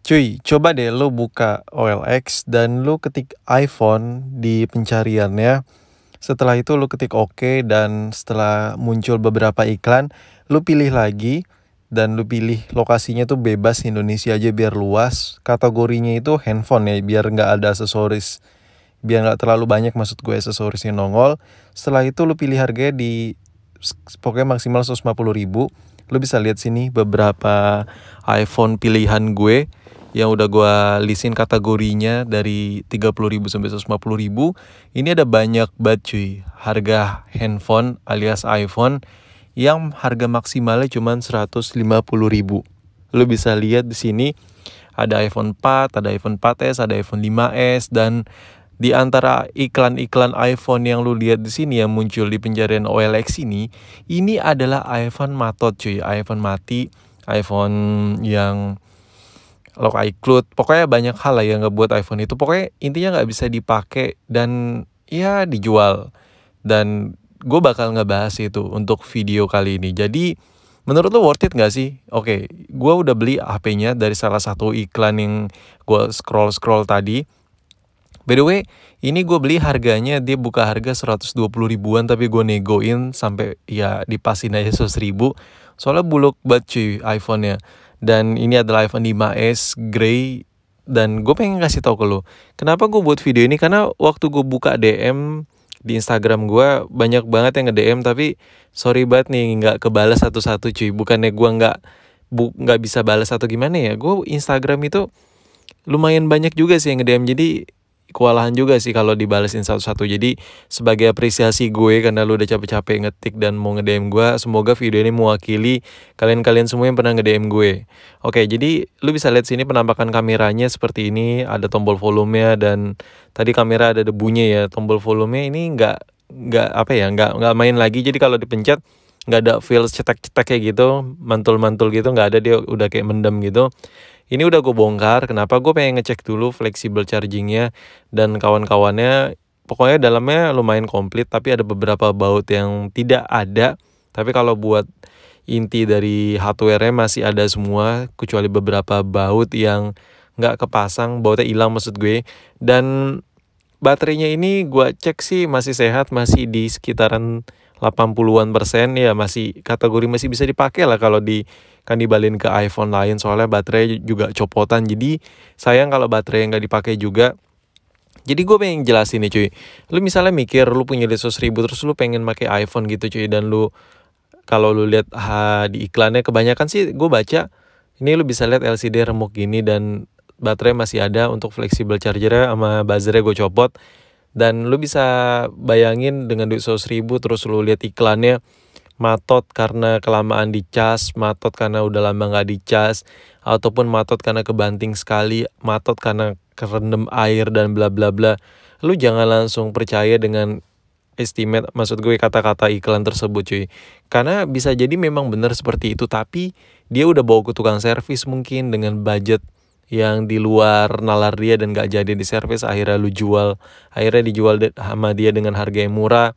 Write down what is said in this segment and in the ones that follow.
Cuy, coba deh lo buka OLX dan lo ketik iPhone di pencariannya. Setelah itu lo ketik OK dan setelah muncul beberapa iklan, lo pilih lagi dan lo pilih lokasinya tuh bebas Indonesia aja biar luas. Kategorinya itu handphone ya, biar nggak ada aksesoris. Biar nggak terlalu banyak maksud gue aksesorisnya nongol. Setelah itu lo pilih harganya di pokoknya maksimal 150 ribu Lo bisa lihat sini beberapa iPhone pilihan gue yang udah gue listin kategorinya dari ribu sampai ribu Ini ada banyak banget cuy harga handphone alias iPhone yang harga maksimalnya cuma ribu Lo bisa lihat di sini ada iPhone 4, ada iPhone 4S, ada iPhone 5S dan di antara iklan-iklan iPhone yang lu lihat di sini yang muncul di pencarian OLX ini, ini adalah iPhone matot cuy, iPhone mati, iPhone yang lock iCloud, pokoknya banyak hal lah yang ngebuat iPhone itu pokoknya intinya nggak bisa dipakai dan ya dijual. Dan gue bakal ngebahas itu untuk video kali ini. Jadi menurut lo worth it nggak sih? Oke, okay, gue udah beli HP-nya dari salah satu iklan yang gue scroll-scroll tadi By the way, ini gue beli harganya dia buka harga 120 ribuan tapi gue negoin sampai ya dipasin aja 100 ribu. Soalnya buluk banget cuy iPhone-nya. Dan ini adalah iPhone 5S Grey dan gue pengen kasih tau ke lo. Kenapa gue buat video ini? Karena waktu gue buka DM di Instagram gue banyak banget yang nge-DM tapi sorry banget nih nggak kebalas satu-satu cuy. Bukannya gue nggak bu nggak bisa balas atau gimana ya? Gue Instagram itu lumayan banyak juga sih yang nge-DM jadi kewalahan juga sih kalau dibalesin satu-satu. Jadi sebagai apresiasi gue karena lu udah capek-capek ngetik dan mau nge-DM gue, semoga video ini mewakili kalian-kalian semua yang pernah nge-DM gue. Oke, jadi lu bisa lihat sini penampakan kameranya seperti ini, ada tombol volumenya dan tadi kamera ada debunya ya. Tombol volumenya ini nggak nggak apa ya, nggak nggak main lagi. Jadi kalau dipencet nggak ada feel cetek-cetek kayak gitu, mantul-mantul gitu nggak ada dia udah kayak mendem gitu. Ini udah gue bongkar, kenapa gue pengen ngecek dulu flexible chargingnya dan kawan-kawannya. Pokoknya dalamnya lumayan komplit, tapi ada beberapa baut yang tidak ada. Tapi kalau buat inti dari hardware-nya masih ada semua, kecuali beberapa baut yang nggak kepasang, bautnya hilang maksud gue. Dan baterainya ini gue cek sih masih sehat, masih di sekitaran 80-an persen ya masih kategori masih bisa dipakai lah kalau di kan dibalin ke iPhone lain soalnya baterai juga copotan jadi sayang kalau baterai nggak dipakai juga jadi gue pengen jelasin nih cuy lu misalnya mikir lu punya duit seribu terus lu pengen pakai iPhone gitu cuy dan lu kalau lu lihat ha, di iklannya kebanyakan sih gue baca ini lu bisa lihat LCD remuk gini dan baterai masih ada untuk fleksibel chargernya sama buzzernya gue copot dan lu bisa bayangin dengan duit seribu terus lu lihat iklannya matot karena kelamaan di cas, matot karena udah lama nggak di cas, ataupun matot karena kebanting sekali, matot karena kerendam air dan bla bla bla. Lu jangan langsung percaya dengan estimate maksud gue kata-kata iklan tersebut cuy karena bisa jadi memang benar seperti itu tapi dia udah bawa ke tukang servis mungkin dengan budget yang di luar nalar dia dan gak jadi di servis akhirnya lu jual akhirnya dijual sama dia dengan harga yang murah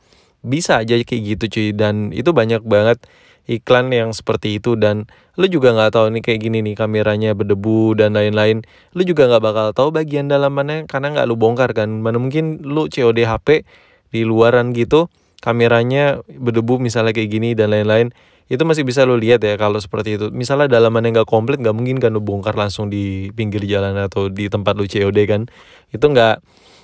bisa aja kayak gitu cuy dan itu banyak banget iklan yang seperti itu dan lu juga nggak tahu nih kayak gini nih kameranya berdebu dan lain-lain lu juga nggak bakal tahu bagian dalamannya karena nggak lu bongkar kan mana mungkin lu COD HP di luaran gitu kameranya berdebu misalnya kayak gini dan lain-lain itu masih bisa lo lihat ya kalau seperti itu misalnya dalamannya nggak komplit nggak mungkin kan lo bongkar langsung di pinggir jalan atau di tempat lo COD kan itu nggak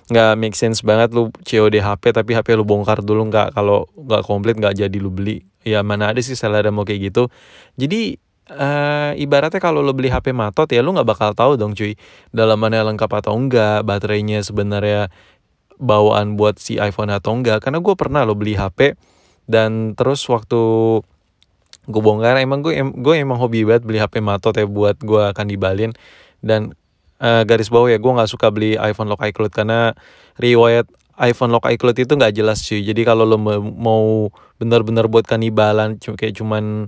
nggak make sense banget lu COD HP tapi HP lu bongkar dulu nggak kalau nggak komplit nggak jadi lu beli ya mana ada sih seller yang mau kayak gitu jadi uh, ibaratnya kalau lu beli HP matot ya lu nggak bakal tahu dong cuy dalamannya lengkap atau enggak baterainya sebenarnya bawaan buat si iPhone atau enggak karena gue pernah lo beli HP dan terus waktu gue bongkar emang gue em, gue emang hobi banget beli HP matot ya buat gue akan dibalin dan uh, garis bawah ya gue nggak suka beli iPhone lock iCloud karena riwayat iPhone lock iCloud itu nggak jelas sih jadi kalau lo mau benar-benar buat kanibalan kayak cuman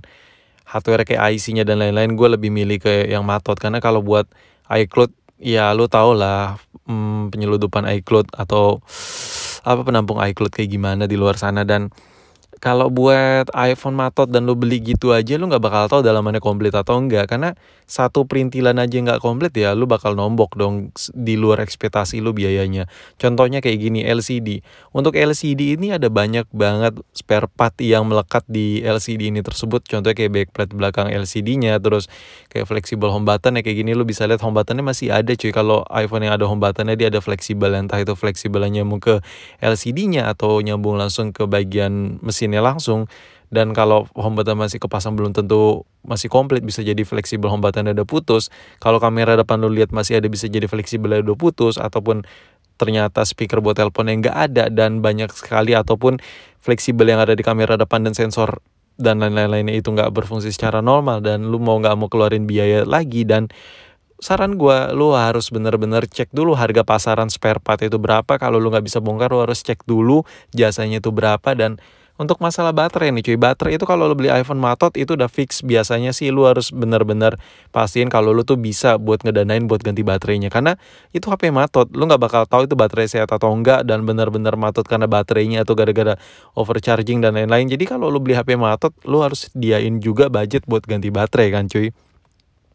hardware kayak IC-nya dan lain-lain gue lebih milih ke yang matot karena kalau buat iCloud ya lo tau lah hmm, penyeludupan iCloud atau apa penampung iCloud kayak gimana di luar sana dan kalau buat iPhone matot dan lo beli gitu aja lo nggak bakal tahu dalamannya komplit atau enggak karena satu perintilan aja nggak komplit ya lo bakal nombok dong di luar ekspektasi lo biayanya contohnya kayak gini LCD untuk LCD ini ada banyak banget spare part yang melekat di LCD ini tersebut contohnya kayak backplate belakang LCD-nya terus kayak fleksibel home button ya kayak gini lo bisa lihat home buttonnya masih ada cuy kalau iPhone yang ada home buttonnya dia ada fleksibel entah itu fleksibelnya nyambung ke LCD-nya atau nyambung langsung ke bagian mesin mesinnya langsung dan kalau hambatan masih kepasang belum tentu masih komplit bisa jadi fleksibel hambatan ada putus kalau kamera depan lu lihat masih ada bisa jadi fleksibel ada putus ataupun ternyata speaker buat telepon yang nggak ada dan banyak sekali ataupun fleksibel yang ada di kamera depan dan sensor dan lain-lainnya itu nggak berfungsi secara normal dan lu mau nggak mau keluarin biaya lagi dan saran gue lu harus bener-bener cek dulu harga pasaran spare part itu berapa kalau lu nggak bisa bongkar lu harus cek dulu jasanya itu berapa dan untuk masalah baterai nih cuy, baterai itu kalau lo beli iPhone matot itu udah fix biasanya sih lo harus bener-bener pastiin kalau lo tuh bisa buat ngedanain buat ganti baterainya karena itu HP matot, lo nggak bakal tahu itu baterai sehat atau enggak dan bener-bener matot karena baterainya atau gara-gara overcharging dan lain-lain. Jadi kalau lo beli HP matot, lo harus diain juga budget buat ganti baterai kan cuy.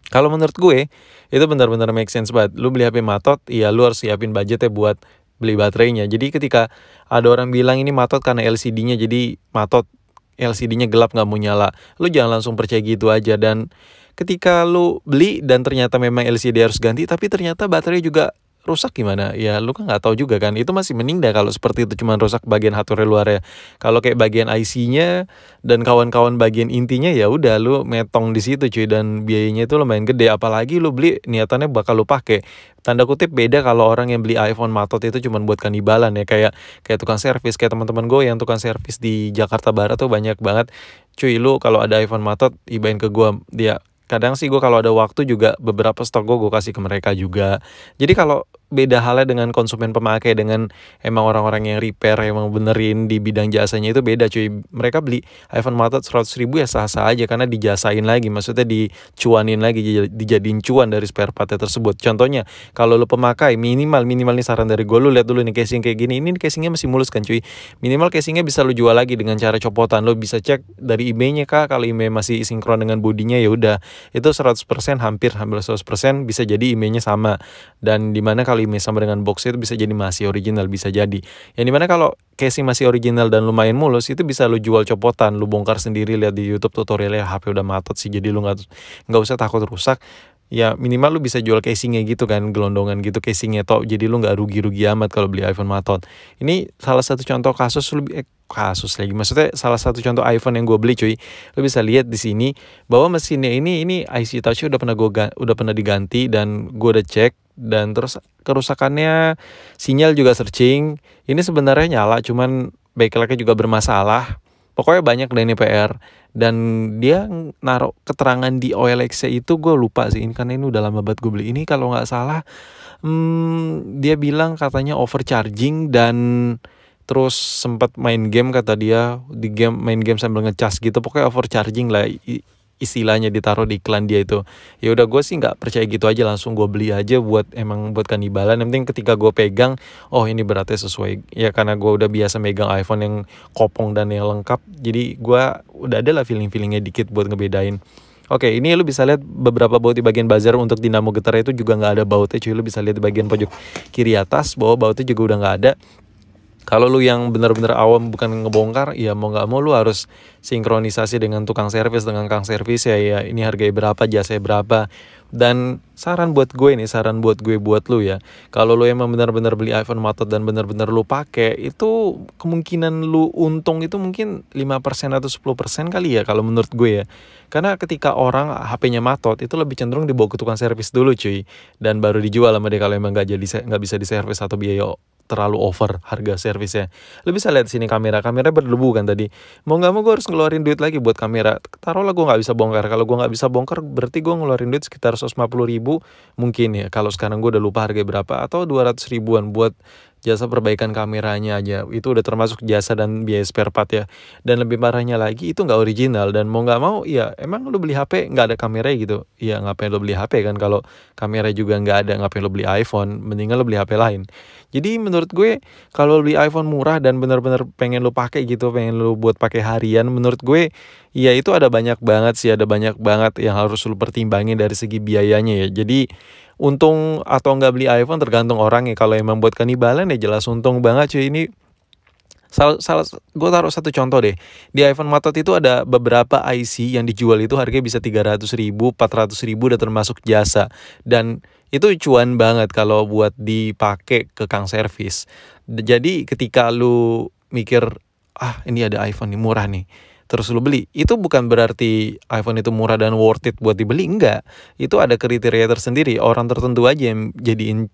Kalau menurut gue, itu benar-benar make sense banget. Lu beli HP matot, ya lu harus siapin budget ya buat beli baterainya. Jadi ketika ada orang bilang ini matot karena LCD-nya jadi matot LCD-nya gelap nggak mau nyala. Lu jangan langsung percaya gitu aja dan ketika lu beli dan ternyata memang LCD harus ganti tapi ternyata baterai juga rusak gimana ya lu kan nggak tahu juga kan itu masih mending dah kalau seperti itu cuman rusak bagian hardware luar ya kalau kayak bagian IC-nya dan kawan-kawan bagian intinya ya udah lu metong di situ cuy dan biayanya itu lumayan gede apalagi lu beli niatannya bakal lu pakai tanda kutip beda kalau orang yang beli iPhone matot itu cuman buat kanibalan ya kayak kayak tukang servis kayak teman-teman gue yang tukang servis di Jakarta Barat tuh banyak banget cuy lu kalau ada iPhone matot ibain ke gue dia kadang sih gue kalau ada waktu juga beberapa stok gue gue kasih ke mereka juga jadi kalau beda halnya dengan konsumen pemakai dengan emang orang-orang yang repair emang benerin di bidang jasanya itu beda cuy mereka beli iPhone Matat seratus ribu ya sah-sah aja karena dijasain lagi maksudnya dicuanin lagi dijadiin cuan dari spare partnya tersebut contohnya kalau lo pemakai minimal minimal nih saran dari gue lo lihat dulu nih casing kayak gini ini casingnya masih mulus kan cuy minimal casingnya bisa lo jual lagi dengan cara copotan lo bisa cek dari IB-nya kak kalau IB masih sinkron dengan bodinya ya udah itu 100% hampir hampir 100% bisa jadi IB-nya sama dan dimana kalau ini sama dengan boxnya itu bisa jadi masih original bisa jadi yang dimana kalau casing masih original dan lumayan mulus itu bisa lu jual copotan lu bongkar sendiri lihat di YouTube tutorialnya HP udah matot sih jadi lu nggak nggak usah takut rusak ya minimal lu bisa jual casingnya gitu kan gelondongan gitu casingnya toh jadi lu nggak rugi-rugi amat kalau beli iPhone matot ini salah satu contoh kasus lu eh, kasus lagi maksudnya salah satu contoh iPhone yang gue beli cuy lu bisa lihat di sini bahwa mesinnya ini ini IC touchnya udah pernah gue udah pernah diganti dan gue udah cek dan terus kerusakannya sinyal juga searching ini sebenarnya nyala cuman backlightnya juga bermasalah pokoknya banyak dari PR dan dia naruh keterangan di OLX itu gue lupa sih ini karena ini udah lama banget gue beli ini kalau nggak salah hmm, dia bilang katanya overcharging dan terus sempat main game kata dia di game main game sambil ngecas gitu pokoknya overcharging lah istilahnya ditaruh di iklan dia itu ya udah gue sih nggak percaya gitu aja langsung gue beli aja buat emang buat kanibalan yang penting ketika gue pegang oh ini beratnya sesuai ya karena gue udah biasa megang iPhone yang kopong dan yang lengkap jadi gue udah ada lah feeling feelingnya dikit buat ngebedain Oke, ini lu bisa lihat beberapa baut di bagian buzzer untuk dinamo getar itu juga nggak ada bautnya, cuy. Lu bisa lihat di bagian pojok kiri atas, bahwa bautnya juga udah nggak ada kalau lu yang benar-benar awam bukan ngebongkar ya mau nggak mau lu harus sinkronisasi dengan tukang servis dengan kang servis ya ya ini harga berapa jasa berapa dan saran buat gue nih saran buat gue buat lu ya kalau lu emang benar-benar beli iPhone matot dan benar-benar lu pakai itu kemungkinan lu untung itu mungkin 5% atau 10% kali ya kalau menurut gue ya karena ketika orang HP-nya matot itu lebih cenderung dibawa ke tukang servis dulu cuy dan baru dijual sama dia kalau emang nggak jadi nggak bisa diservis atau biaya terlalu over harga servisnya. lebih bisa lihat sini kamera, kamera berdebu kan tadi. Mau nggak mau gue harus ngeluarin duit lagi buat kamera taruhlah gue nggak bisa bongkar kalau gue nggak bisa bongkar berarti gue ngeluarin duit sekitar 150 ribu mungkin ya kalau sekarang gue udah lupa harga berapa atau 200 ribuan buat jasa perbaikan kameranya aja itu udah termasuk jasa dan biaya spare part ya dan lebih parahnya lagi itu nggak original dan mau nggak mau ya emang lo beli HP nggak ada kamera gitu ya ngapain lo beli HP kan kalau kamera juga nggak ada ngapain lo beli iPhone mendingan lo beli HP lain jadi menurut gue kalau beli iPhone murah dan bener-bener pengen lo pakai gitu pengen lo buat pakai harian menurut gue Iya itu ada banyak banget sih, ada banyak banget yang harus lu pertimbangin dari segi biayanya ya. Jadi untung atau nggak beli iPhone tergantung orang ya. Kalau emang buat kanibalan ya jelas untung banget cuy ini. sal sal gue taruh satu contoh deh di iPhone Matot itu ada beberapa IC yang dijual itu harganya bisa 300 ribu, 400 ribu udah termasuk jasa dan itu cuan banget kalau buat dipakai ke kang service Jadi ketika lu mikir ah ini ada iPhone nih murah nih terus lu beli. Itu bukan berarti iPhone itu murah dan worth it buat dibeli, enggak. Itu ada kriteria tersendiri, orang tertentu aja yang jadiin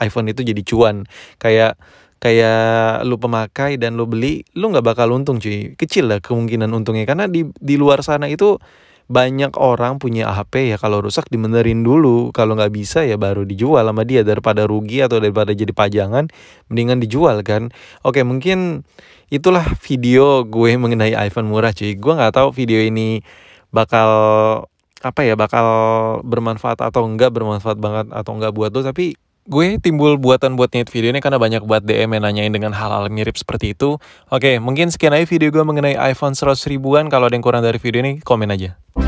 iPhone itu jadi cuan. Kayak kayak lu pemakai dan lu beli, lu nggak bakal untung cuy. Kecil lah kemungkinan untungnya karena di di luar sana itu banyak orang punya HP ya kalau rusak dimenerin dulu kalau nggak bisa ya baru dijual sama dia daripada rugi atau daripada jadi pajangan mendingan dijual kan oke mungkin itulah video gue mengenai iPhone murah cuy gue nggak tahu video ini bakal apa ya bakal bermanfaat atau enggak bermanfaat banget atau enggak buat lo tapi gue timbul buatan buat niat video ini karena banyak buat DM yang nanyain dengan hal-hal mirip seperti itu. Oke, mungkin sekian aja video gue mengenai iPhone 100 ribuan. Kalau ada yang kurang dari video ini, komen aja.